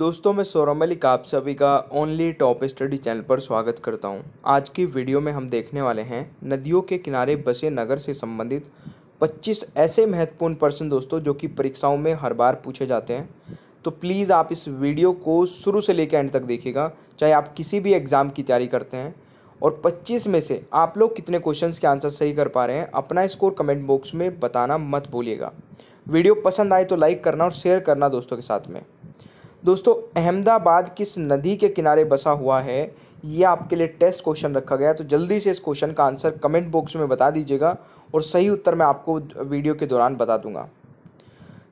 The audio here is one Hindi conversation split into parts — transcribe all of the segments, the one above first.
दोस्तों मैं सौरभ मलिक आप सभी का ओनली टॉप स्टडी चैनल पर स्वागत करता हूं। आज की वीडियो में हम देखने वाले हैं नदियों के किनारे बसे नगर से संबंधित 25 ऐसे महत्वपूर्ण प्रश्न दोस्तों जो कि परीक्षाओं में हर बार पूछे जाते हैं तो प्लीज़ आप इस वीडियो को शुरू से लेकर एंड तक देखिएगा चाहे आप किसी भी एग्ज़ाम की तैयारी करते हैं और पच्चीस में से आप लोग कितने क्वेश्चन के आंसर सही कर पा रहे हैं अपना स्कोर कमेंट बॉक्स में बताना मत भूलिएगा वीडियो पसंद आए तो लाइक करना और शेयर करना दोस्तों के साथ में दोस्तों अहमदाबाद किस नदी के किनारे बसा हुआ है ये आपके लिए टेस्ट क्वेश्चन रखा गया है तो जल्दी से इस क्वेश्चन का आंसर कमेंट बॉक्स में बता दीजिएगा और सही उत्तर मैं आपको वीडियो के दौरान बता दूंगा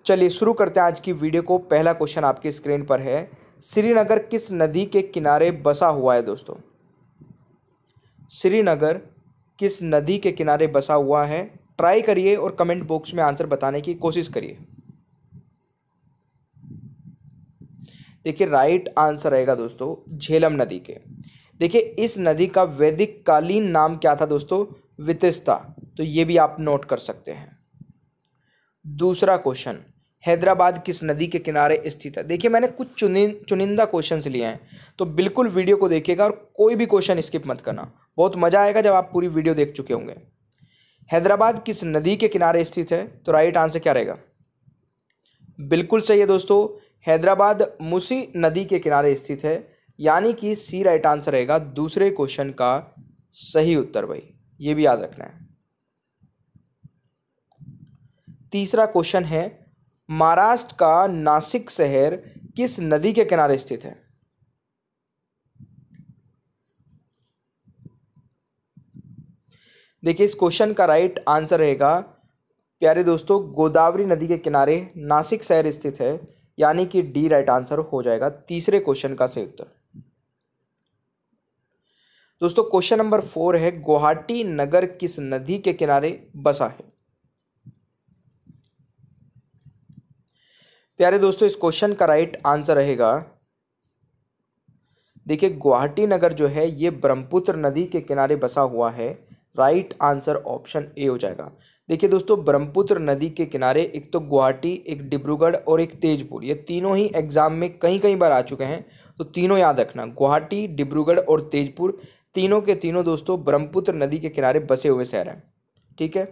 चलिए शुरू करते हैं आज की वीडियो को पहला क्वेश्चन आपकी स्क्रीन पर है श्रीनगर किस नदी के किनारे बसा हुआ है दोस्तों श्रीनगर किस नदी के किनारे बसा हुआ है ट्राई करिए और कमेंट बॉक्स में आंसर बताने की कोशिश करिए देखिए राइट आंसर रहेगा दोस्तों झेलम नदी के देखिए इस नदी का वैदिक कालीन नाम क्या था दोस्तों वितिस्ता तो ये भी आप नोट कर सकते हैं दूसरा क्वेश्चन हैदराबाद किस नदी के किनारे स्थित है देखिए मैंने कुछ चुनि चुनिंदा क्वेश्चंस लिए हैं तो बिल्कुल वीडियो को देखिएगा और कोई भी क्वेश्चन स्किप मत करना बहुत मज़ा आएगा जब आप पूरी वीडियो देख चुके होंगे हैदराबाद किस नदी के किनारे स्थित है तो राइट आंसर क्या रहेगा बिल्कुल सही है दोस्तों हैदराबाद मुसी नदी के किनारे स्थित है यानी कि सी राइट आंसर रहेगा दूसरे क्वेश्चन का सही उत्तर भाई ये भी याद रखना है तीसरा क्वेश्चन है महाराष्ट्र का नासिक शहर किस नदी के किनारे स्थित है देखिए इस क्वेश्चन का राइट आंसर रहेगा प्यारे दोस्तों गोदावरी नदी के किनारे नासिक शहर स्थित है यानी कि डी राइट आंसर हो जाएगा तीसरे क्वेश्चन का सही उत्तर दोस्तों क्वेश्चन नंबर फोर है गुवाहाटी नगर किस नदी के किनारे बसा है प्यारे दोस्तों इस क्वेश्चन का राइट आंसर रहेगा देखिए गुवाहाटी नगर जो है ये ब्रह्मपुत्र नदी के किनारे बसा हुआ है राइट आंसर ऑप्शन ए हो जाएगा देखिए दोस्तों ब्रह्मपुत्र नदी के किनारे एक तो गुवाहाटी एक डिब्रूगढ़ और एक तेजपुर ये तीनों ही एग्ज़ाम में कई कई बार आ चुके हैं तो तीनों याद रखना गुवाहाटी डिब्रूगढ़ और तेजपुर तीनों के तीनों दोस्तों ब्रह्मपुत्र नदी के किनारे बसे हुए शहर हैं ठीक है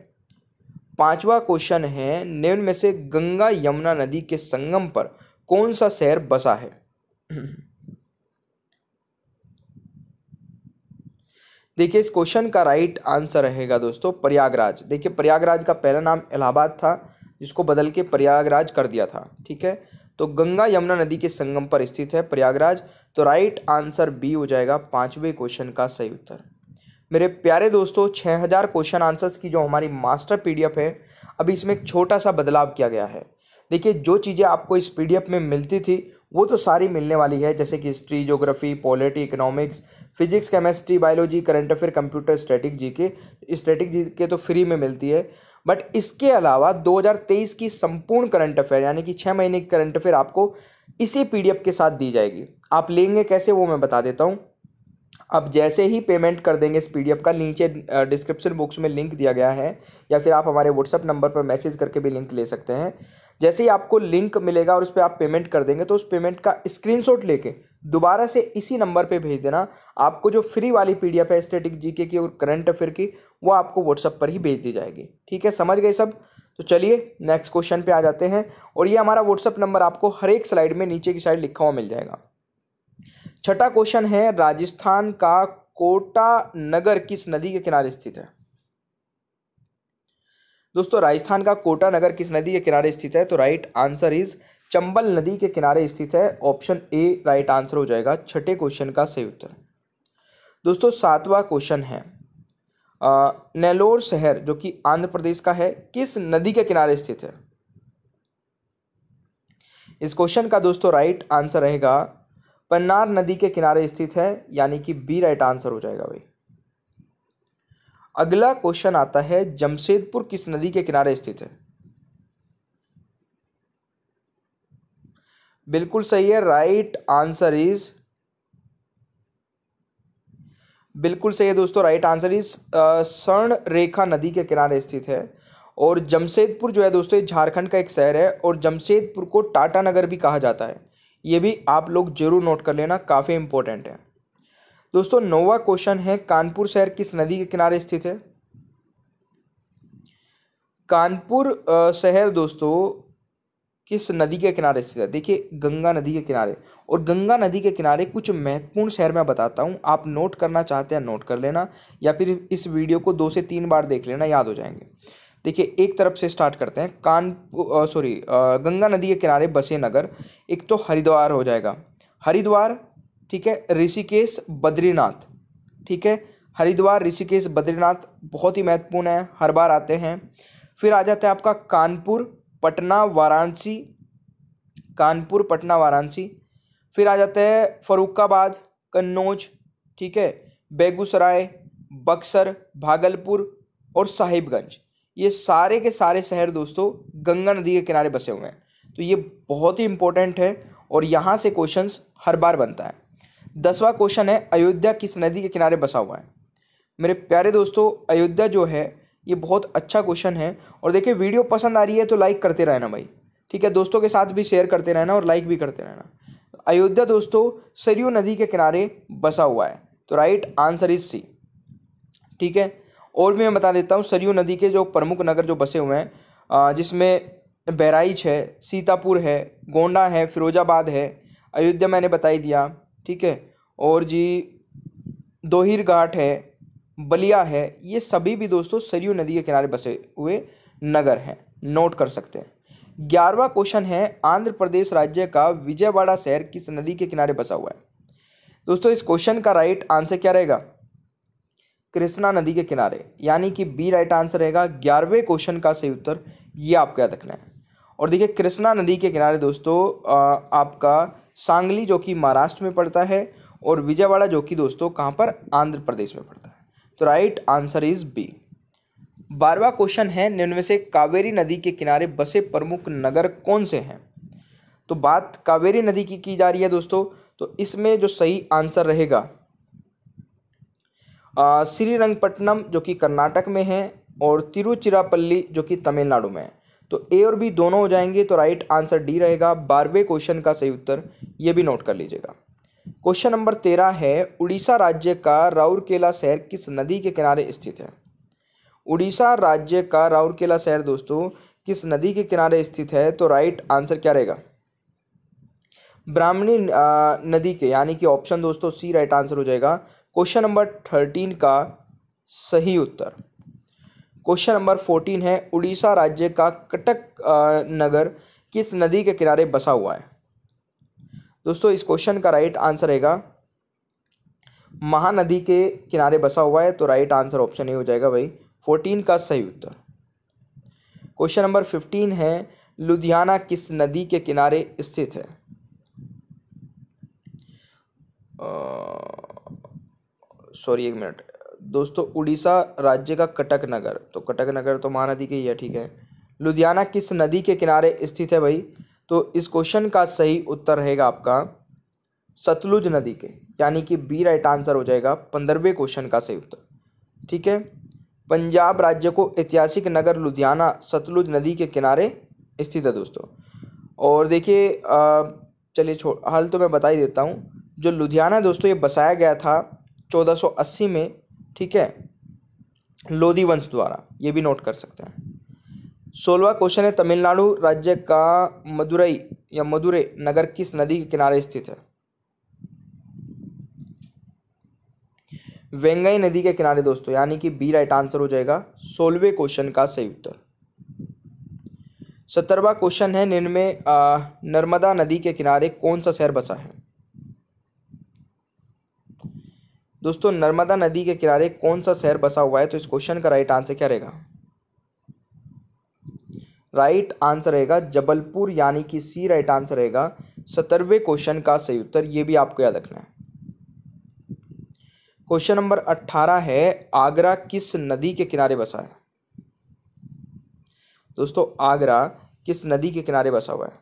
पांचवा क्वेश्चन है निम्न में से गंगा यमुना नदी के संगम पर कौन सा शहर बसा है देखिए इस क्वेश्चन का राइट आंसर रहेगा दोस्तों प्रयागराज देखिए प्रयागराज का पहला नाम इलाहाबाद था जिसको बदल के प्रयागराज कर दिया था ठीक है तो गंगा यमुना नदी के संगम पर स्थित है प्रयागराज तो राइट आंसर बी हो जाएगा पाँचवें क्वेश्चन का सही उत्तर मेरे प्यारे दोस्तों 6000 क्वेश्चन आंसर्स की जो हमारी मास्टर पीडीएफ है अभी इसमें एक छोटा सा बदलाव किया गया है देखिए जो चीज़ें आपको इस पी में मिलती थी वो तो सारी मिलने वाली है जैसे कि history geography polity economics physics chemistry biology current affair computer static G K static G के तो फ्री में मिलती है बट इसके अलावा 2023 की संपूर्ण करंट अफेयर यानी कि छः महीने की करंट अफेयर आपको इसी पीडीएफ के साथ दी जाएगी आप लेंगे कैसे वो मैं बता देता हूँ आप जैसे ही पेमेंट कर देंगे इस पी का नीचे डिस्क्रिप्शन बॉक्स में लिंक दिया गया है या फिर आप हमारे व्हाट्सअप नंबर पर मैसेज करके भी लिंक ले सकते हैं जैसे ही आपको लिंक मिलेगा और उस पर आप पेमेंट कर देंगे तो उस पेमेंट का स्क्रीनशॉट लेके दोबारा से इसी नंबर पे भेज देना आपको जो फ्री वाली पीडीएफ है स्टेटिक जीके की और करंट अफेयर की वो आपको व्हाट्सअप पर ही भेज दी जाएगी ठीक है समझ गए सब तो चलिए नेक्स्ट क्वेश्चन पे आ जाते हैं और ये हमारा व्हाट्सअप नंबर आपको हर एक स्लाइड में नीचे की साइड लिखा हुआ मिल जाएगा छठा क्वेश्चन है राजस्थान का कोटा नगर किस नदी के किनारे स्थित है दोस्तों राजस्थान का कोटा नगर किस नदी के किनारे स्थित है तो राइट आंसर इज चंबल नदी के किनारे स्थित है ऑप्शन ए राइट आंसर हो जाएगा छठे क्वेश्चन का सही उत्तर दोस्तों सातवां क्वेश्चन है नेलोर शहर जो कि आंध्र प्रदेश का है किस नदी के किनारे स्थित है इस क्वेश्चन का दोस्तों राइट आंसर रहेगा पन्नार नदी के किनारे स्थित है यानी कि बी राइट आंसर हो जाएगा भाई अगला क्वेश्चन आता है जमशेदपुर किस नदी के किनारे स्थित है बिल्कुल सही है राइट आंसर इज बिल्कुल सही है दोस्तों राइट आंसर इज स्वर्ण रेखा नदी के किनारे स्थित है और जमशेदपुर जो है दोस्तों झारखंड का एक शहर है और जमशेदपुर को टाटा नगर भी कहा जाता है ये भी आप लोग जरूर नोट कर लेना काफ़ी इंपॉर्टेंट है दोस्तों नौवा क्वेश्चन है कानपुर शहर किस नदी के किनारे स्थित है कानपुर शहर दोस्तों किस नदी के किनारे स्थित है देखिए गंगा नदी के किनारे और गंगा नदी के किनारे कुछ महत्वपूर्ण शहर मैं बताता हूँ आप नोट करना चाहते हैं नोट कर लेना या फिर इस वीडियो को दो से तीन बार देख लेना याद हो जाएंगे देखिए एक तरफ से स्टार्ट करते हैं कानपुर सॉरी गंगा नदी के किनारे बसे नगर एक तो हरिद्वार हो जाएगा हरिद्वार ठीक है ऋषिकेश बद्रीनाथ ठीक है हरिद्वार ऋषिकेश बद्रीनाथ बहुत ही महत्वपूर्ण है हर बार आते हैं फिर आ जाता है आपका कानपुर पटना वाराणसी कानपुर पटना वाराणसी फिर आ जाते हैं फरुखाबाद कन्नौज ठीक है बेगूसराय बक्सर भागलपुर और साहिबगंज ये सारे के सारे शहर दोस्तों गंगा नदी के किनारे बसे हुए हैं तो ये बहुत ही इम्पोर्टेंट है और यहाँ से क्वेश्चंस हर बार बनता है दसवा क्वेश्चन है अयोध्या किस नदी के किनारे बसा हुआ है मेरे प्यारे दोस्तों अयोध्या जो है ये बहुत अच्छा क्वेश्चन है और देखिए वीडियो पसंद आ रही है तो लाइक करते रहना भाई ठीक है दोस्तों के साथ भी शेयर करते रहना और लाइक भी करते रहना अयोध्या दोस्तों सरयू नदी के किनारे बसा हुआ है तो राइट आंसर इज सी ठीक है और भी मैं बता देता हूँ सरयू नदी के जो प्रमुख नगर जो बसे हुए हैं जिसमें बहराइच है सीतापुर है गोंडा है फिरोजाबाद है अयोध्या मैंने बताई दिया ठीक है और जी दोहिर घाट है बलिया है ये सभी भी दोस्तों सरयू नदी के किनारे बसे हुए नगर हैं नोट कर सकते हैं ग्यारहवा क्वेश्चन है आंध्र प्रदेश राज्य का विजयवाड़ा शहर किस नदी के किनारे बसा हुआ है दोस्तों इस क्वेश्चन का राइट आंसर क्या रहेगा कृष्णा नदी के किनारे यानी कि बी राइट आंसर रहेगा ग्यारहवें क्वेश्चन का सही उत्तर ये आपको याद रखना है और देखिए कृष्णा नदी के किनारे दोस्तों आपका सांगली जो कि महाराष्ट्र में पड़ता है और विजयवाड़ा जो कि दोस्तों कहाँ पर आंध्र प्रदेश में पड़ता है तो राइट आंसर इज बी बारवा क्वेश्चन है निम्न में से कावेरी नदी के किनारे बसे प्रमुख नगर कौन से हैं तो बात कावेरी नदी की की जा रही है दोस्तों तो इसमें जो सही आंसर रहेगा श्रीरंगपट्टनम जो कि कर्नाटक में है और तिरुचिरापल्ली जो कि तमिलनाडु में है तो ए और बी दोनों हो जाएंगे तो राइट आंसर डी रहेगा बारहवें क्वेश्चन का सही उत्तर ये भी नोट कर लीजिएगा क्वेश्चन नंबर तेरह है उड़ीसा राज्य का राउरकेला शहर किस नदी के किनारे स्थित है उड़ीसा राज्य का राउरकेला शहर दोस्तों किस नदी के किनारे स्थित है तो राइट आंसर क्या रहेगा ब्राह्मणी नदी के यानी कि ऑप्शन दोस्तों सी राइट आंसर हो जाएगा क्वेश्चन नंबर थर्टीन का सही उत्तर क्वेश्चन नंबर फोर्टीन है उड़ीसा राज्य का कटक नगर किस नदी के किनारे बसा हुआ है दोस्तों इस क्वेश्चन का राइट आंसर रहेगा महानदी के किनारे बसा हुआ है तो राइट आंसर ऑप्शन ए हो जाएगा भाई फोर्टीन का सही उत्तर क्वेश्चन नंबर फिफ्टीन है लुधियाना किस नदी के किनारे स्थित है सॉरी एक मिनट दोस्तों उड़ीसा राज्य का कटक नगर तो कटक नगर तो महानदी के ही है ठीक है लुधियाना किस नदी के किनारे स्थित है भाई तो इस क्वेश्चन का सही उत्तर रहेगा आपका सतलुज नदी के यानी कि बी राइट आंसर हो जाएगा पंद्रहवें क्वेश्चन का सही उत्तर ठीक है पंजाब राज्य को ऐतिहासिक नगर लुधियाना सतलुज नदी के किनारे स्थित है दोस्तों और देखिए चलिए छोड़ हल तो मैं बता ही देता हूँ जो लुधियाना दोस्तों ये बसाया गया था 1480 में ठीक है लोधी वंश द्वारा ये भी नोट कर सकते हैं सोलवा क्वेश्चन है तमिलनाडु राज्य का मदुरई या मदुरे नगर किस नदी के किनारे स्थित है वेंगई नदी के किनारे दोस्तों यानी कि बी राइट आंसर हो जाएगा सोलवे क्वेश्चन का सही उत्तर सत्तरवा क्वेश्चन है निन्मे नर्मदा नदी के किनारे कौन सा शहर बसा है दोस्तों नर्मदा नदी के किनारे कौन सा शहर बसा हुआ है तो इस क्वेश्चन का राइट आंसर क्या रहेगा राइट आंसर रहेगा जबलपुर यानी कि सी राइट आंसर रहेगा सत्तरवें क्वेश्चन का सही उत्तर ये भी आपको याद रखना है क्वेश्चन नंबर अट्ठारह है आगरा किस नदी के किनारे बसा है दोस्तों आगरा किस नदी के किनारे बसा हुआ है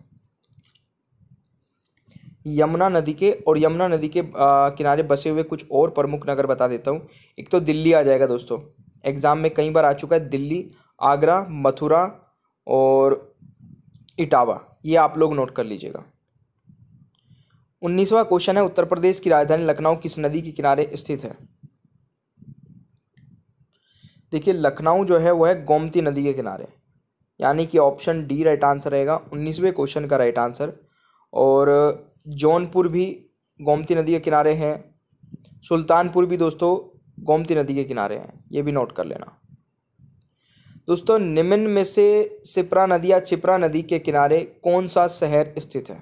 यमुना नदी के और यमुना नदी के आ, किनारे बसे हुए कुछ और प्रमुख नगर बता देता हूँ एक तो दिल्ली आ जाएगा दोस्तों एग्ज़ाम में कई बार आ चुका है दिल्ली आगरा मथुरा और इटावा ये आप लोग नोट कर लीजिएगा उन्नीसवा क्वेश्चन है उत्तर प्रदेश की राजधानी लखनऊ किस नदी के किनारे स्थित है देखिए लखनऊ जो है वह है गोमती नदी के किनारे यानी कि ऑप्शन डी राइट आंसर रहेगा उन्नीसवें क्वेश्चन का राइट आंसर और जौनपुर भी गोमती नदी के किनारे हैं सुल्तानपुर भी दोस्तों गोमती नदी के किनारे हैं ये भी नोट कर लेना दोस्तों निम्न में से सिपरा नदी या छिपरा नदी के किनारे कौन सा शहर स्थित है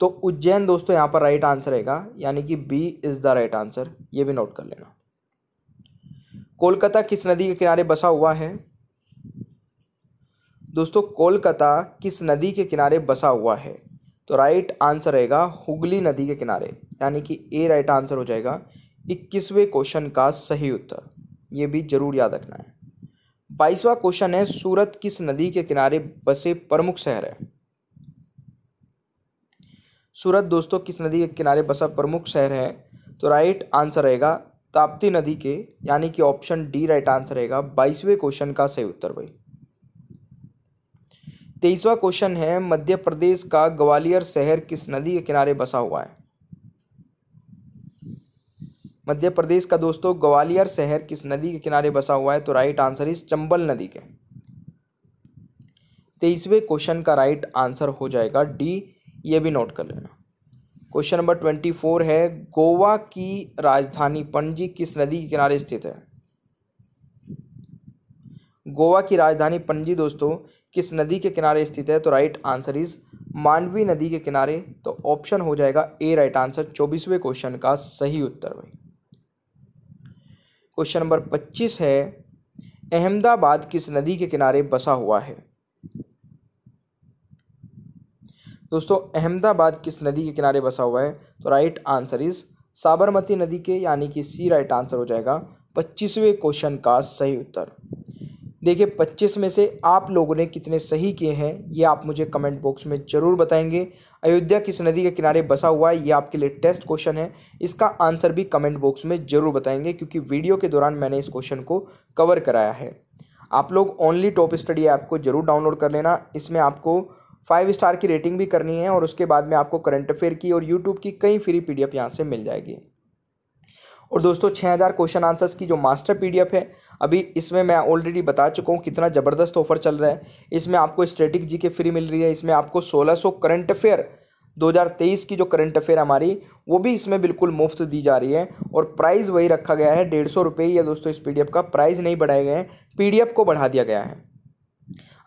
तो उज्जैन दोस्तों यहां पर राइट आंसर रहेगा यानी कि B is the right answer ये भी नोट कर लेना कोलकाता किस नदी के किनारे बसा हुआ है दोस्तों कोलकाता किस नदी के किनारे बसा हुआ है तो राइट आंसर रहेगा हुगली नदी के किनारे यानी कि ए राइट आंसर हो जाएगा इक्कीसवें क्वेश्चन का सही उत्तर ये भी जरूर याद रखना है बाईसवा क्वेश्चन है सूरत किस नदी के किनारे बसे प्रमुख शहर है सूरत दोस्तों किस नदी के किनारे बसा प्रमुख शहर है तो राइट आंसर रहेगा ताप्ती नदी के यानी कि ऑप्शन डी राइट आंसर रहेगा बाईसवें क्वेश्चन का सही उत्तर भाई तेईसवा क्वेश्चन है मध्य प्रदेश का ग्वालियर शहर किस नदी के किनारे बसा हुआ है मध्य प्रदेश का दोस्तों ग्वालियर शहर किस नदी के किनारे बसा हुआ है तो राइट आंसर इस चंबल नदी के तेईसवें क्वेश्चन का राइट आंसर हो जाएगा डी ये भी नोट कर लेना क्वेश्चन नंबर ट्वेंटी फोर है गोवा की राजधानी पणजी किस नदी के किनारे स्थित है गोवा की राजधानी पणजी दोस्तों किस नदी के किनारे स्थित है तो राइट आंसर इज मांडवी नदी के किनारे तो ऑप्शन हो जाएगा ए राइट आंसर चौबीसवें क्वेश्चन का सही उत्तर भाई क्वेश्चन नंबर पच्चीस है अहमदाबाद किस नदी के किनारे बसा हुआ है दोस्तों अहमदाबाद किस नदी के किनारे बसा हुआ है तो राइट आंसर इज साबरमती नदी के यानी कि सी राइट आंसर हो जाएगा पच्चीसवें क्वेश्चन का सही उत्तर देखिए 25 में से आप लोगों ने कितने सही किए हैं ये आप मुझे कमेंट बॉक्स में ज़रूर बताएंगे अयोध्या किस नदी के किनारे बसा हुआ है ये आपके लिए टेस्ट क्वेश्चन है इसका आंसर भी कमेंट बॉक्स में ज़रूर बताएंगे क्योंकि वीडियो के दौरान मैंने इस क्वेश्चन को कवर कराया है आप लोग ओनली टॉप स्टडी ऐप को जरूर डाउनलोड कर लेना इसमें आपको फाइव स्टार की रेटिंग भी करनी है और उसके बाद में आपको करंट अफेयर की और यूट्यूब की कई फ्री एफ यहाँ से मिल जाएगी और दोस्तों हज़ार क्वेश्चन आंसर्स की जो मास्टर पीडीएफ है अभी इसमें मैं ऑलरेडी बता चुका हूँ कितना ज़बरदस्त ऑफर चल रहा है इसमें आपको स्ट्रेटिक जी के फ्री मिल रही है इसमें आपको 1600 करंट अफेयर 2023 की जो करंट अफेयर हमारी वो भी इसमें बिल्कुल मुफ्त दी जा रही है और प्राइस वही रखा गया है डेढ़ सौ रुपये या दोस्तों इस पीडीएफ का प्राइस नहीं बढ़ाए गए हैं पीडीएफ को बढ़ा दिया गया है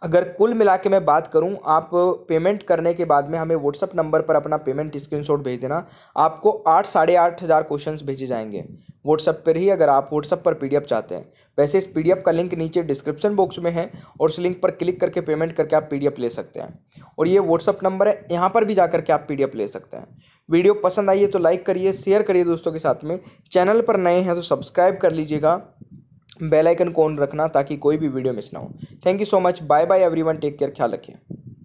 अगर कुल मिला के मैं बात करूं आप पेमेंट करने के बाद में हमें व्हाट्सअप नंबर पर अपना पेमेंट स्क्रीनशॉट भेज देना आपको आठ साढ़े आठ हज़ार क्वेश्चन भेजे जाएंगे व्हाट्सएप पर ही अगर आप व्हाट्सएप पर पीडीएफ चाहते हैं वैसे इस पीडीएफ का लिंक नीचे डिस्क्रिप्शन बॉक्स में है और उस लिंक पर क्लिक करके पेमेंट करके आप पीडीएफ ले सकते हैं और ये व्हाट्सअप नंबर है यहाँ पर भी जा करके आप पीडीएफ ले सकते हैं वीडियो पसंद आई है तो लाइक करिए शेयर करिए दोस्तों के साथ में चैनल पर नए हैं तो सब्सक्राइब कर लीजिएगा बेलाइकन को ऑन रखना ताकि कोई भी वीडियो मिस ना हो thank you so much bye bye every take care ख्याल रखिए